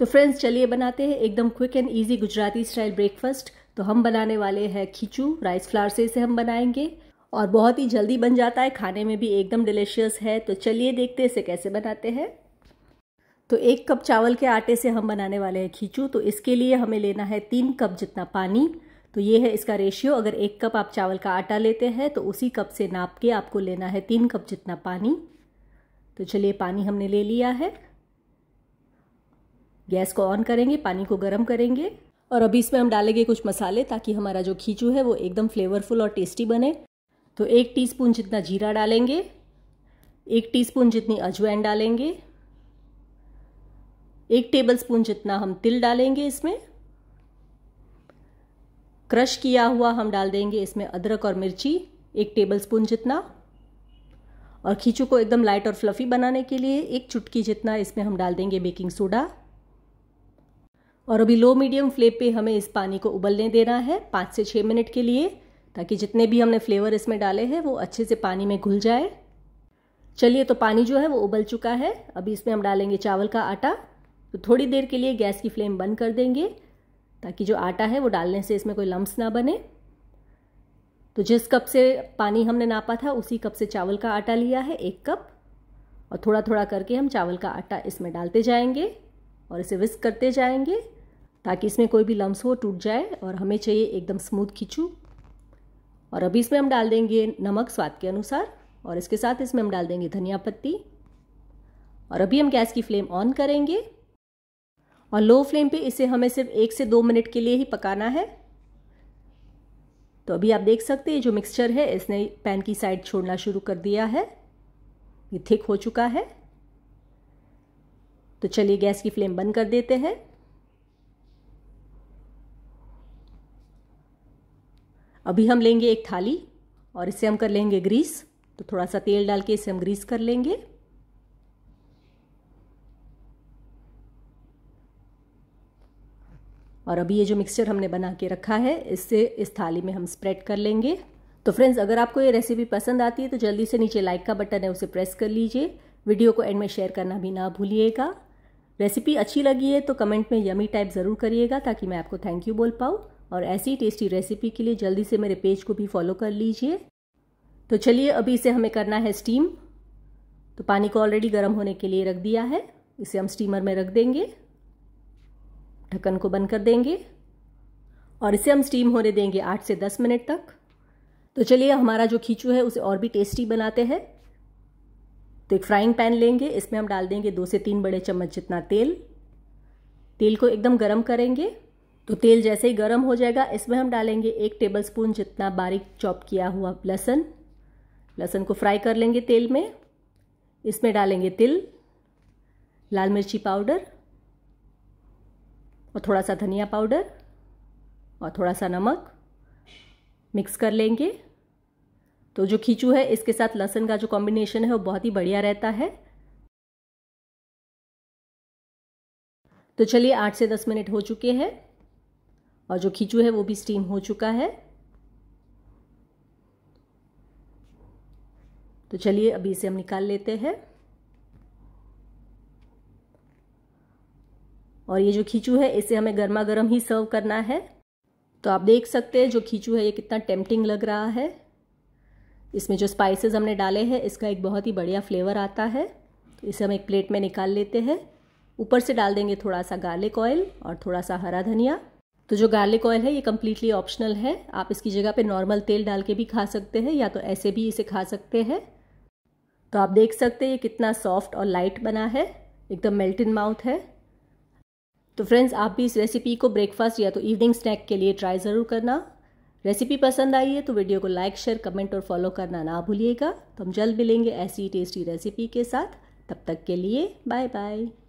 तो फ्रेंड्स चलिए बनाते हैं एकदम quick and easy Gujarati style breakfast तो हम बनाने वाले हैं खिचू राइस फ्लावर से इसे हम बनाएंगे और बहुत ही जल्दी बन जाता है खाने में भी एकदम डिलीशियस है तो चलिए देखते हैं इसे कैसे बनाते हैं तो एक कप चावल के आटे से हम बनाने वाले हैं खींचू तो इसके लिए हमें लेना है तीन कप जितना पानी तो ये है इसका रेशियो अगर एक कप आप चावल का आटा लेते हैं तो उसी कप से नाप के आपको लेना है तीन कप जितना पानी तो चलिए पानी हमने ले लिया है गैस को ऑन करेंगे पानी को गर्म करेंगे और अभी इसमें हम डालेंगे कुछ मसाले ताकि हमारा जो खींचू है वो एकदम फ्लेवरफुल और टेस्टी बने तो एक टीस्पून जितना जीरा डालेंगे एक टीस्पून जितनी अजवाइन डालेंगे एक टेबलस्पून जितना हम तिल डालेंगे इसमें क्रश किया हुआ हम डाल देंगे इसमें अदरक और मिर्ची एक टेबलस्पून जितना और खींचू को एकदम लाइट और फ्लफ़ी बनाने के लिए एक चुटकी जितना इसमें हम डाल देंगे बेकिंग सोडा और अभी लो मीडियम फ्लेम पे हमें इस पानी को उबलने देना है पाँच से छः मिनट के लिए ताकि जितने भी हमने फ्लेवर इसमें डाले हैं वो अच्छे से पानी में घुल जाए चलिए तो पानी जो है वो उबल चुका है अभी इसमें हम डालेंगे चावल का आटा तो थोड़ी देर के लिए गैस की फ्लेम बंद कर देंगे ताकि जो आटा है वो डालने से इसमें कोई लम्ब्स ना बने तो जिस कप से पानी हमने नापा था उसी कप से चावल का आटा लिया है एक कप और थोड़ा थोड़ा करके हम चावल का आटा इसमें डालते जाएंगे और इसे विस्क करते जाएंगे ताकि इसमें कोई भी लम्स हो टूट जाए और हमें चाहिए एकदम स्मूथ खिचू और अभी इसमें हम डाल देंगे नमक स्वाद के अनुसार और इसके साथ इसमें हम डाल देंगे धनिया पत्ती और अभी हम गैस की फ्लेम ऑन करेंगे और लो फ्लेम पे इसे हमें सिर्फ एक से दो मिनट के लिए ही पकाना है तो अभी आप देख सकते हैं जो मिक्सचर है इसने पैन की साइड छोड़ना शुरू कर दिया है ये थिक हो चुका है तो चलिए गैस की फ्लेम बंद कर देते हैं अभी हम लेंगे एक थाली और इसे हम कर लेंगे ग्रीस तो थोड़ा सा तेल डाल के इसे हम ग्रीस कर लेंगे और अभी ये जो मिक्सचर हमने बना के रखा है इससे इस थाली में हम स्प्रेड कर लेंगे तो फ्रेंड्स अगर आपको ये रेसिपी पसंद आती है तो जल्दी से नीचे लाइक का बटन है उसे प्रेस कर लीजिए वीडियो को एंड में शेयर करना भी ना भूलिएगा रेसिपी अच्छी लगी है तो कमेंट में यमी टाइप ज़रूर करिएगा ताकि मैं आपको थैंक यू बोल पाऊँ और ऐसी टेस्टी रेसिपी के लिए जल्दी से मेरे पेज को भी फॉलो कर लीजिए तो चलिए अभी इसे हमें करना है स्टीम तो पानी को ऑलरेडी गर्म होने के लिए रख दिया है इसे हम स्टीमर में रख देंगे ढक्कन को बंद कर देंगे और इसे हम स्टीम होने देंगे आठ से दस मिनट तक तो चलिए हमारा जो खींचू है उसे और भी टेस्टी बनाते हैं तो एक फ्राइंग पैन लेंगे इसमें हम डाल देंगे दो से तीन बड़े चम्मच जितना तेल तेल को एकदम गर्म करेंगे तो तेल जैसे ही गर्म हो जाएगा इसमें हम डालेंगे एक टेबलस्पून जितना बारीक चॉप किया हुआ लहसन लहसन को फ्राई कर लेंगे तेल में इसमें डालेंगे तिल लाल मिर्ची पाउडर और थोड़ा सा धनिया पाउडर और थोड़ा सा नमक मिक्स कर लेंगे तो जो खींचू है इसके साथ लहसन का जो कॉम्बिनेशन है वो बहुत ही बढ़िया रहता है तो चलिए आठ से दस मिनट हो चुके हैं और जो खिचू है वो भी स्टीम हो चुका है तो चलिए अभी इसे हम निकाल लेते हैं और ये जो खिचू है इसे हमें गर्मा गर्म ही सर्व करना है तो आप देख सकते हैं जो खिचू है ये कितना टेम्पटिंग लग रहा है इसमें जो स्पाइसेस हमने डाले हैं इसका एक बहुत ही बढ़िया फ्लेवर आता है तो इसे हम एक प्लेट में निकाल लेते हैं ऊपर से डाल देंगे थोड़ा सा गार्लिक ऑयल और थोड़ा सा हरा धनिया तो जो गार्लिक ऑयल है ये कम्प्लीटली ऑप्शनल है आप इसकी जगह पे नॉर्मल तेल डाल के भी खा सकते हैं या तो ऐसे भी इसे खा सकते हैं तो आप देख सकते हैं ये कितना सॉफ्ट और लाइट बना है एकदम मेल्ट इन माउथ है तो फ्रेंड्स आप भी इस रेसिपी को ब्रेकफास्ट या तो इवनिंग स्नैक के लिए ट्राई ज़रूर करना रेसिपी पसंद आई है तो वीडियो को लाइक शेयर कमेंट और फॉलो करना ना भूलिएगा तो हम जल्द मिलेंगे ऐसी टेस्टी रेसिपी के साथ तब तक के लिए बाय बाय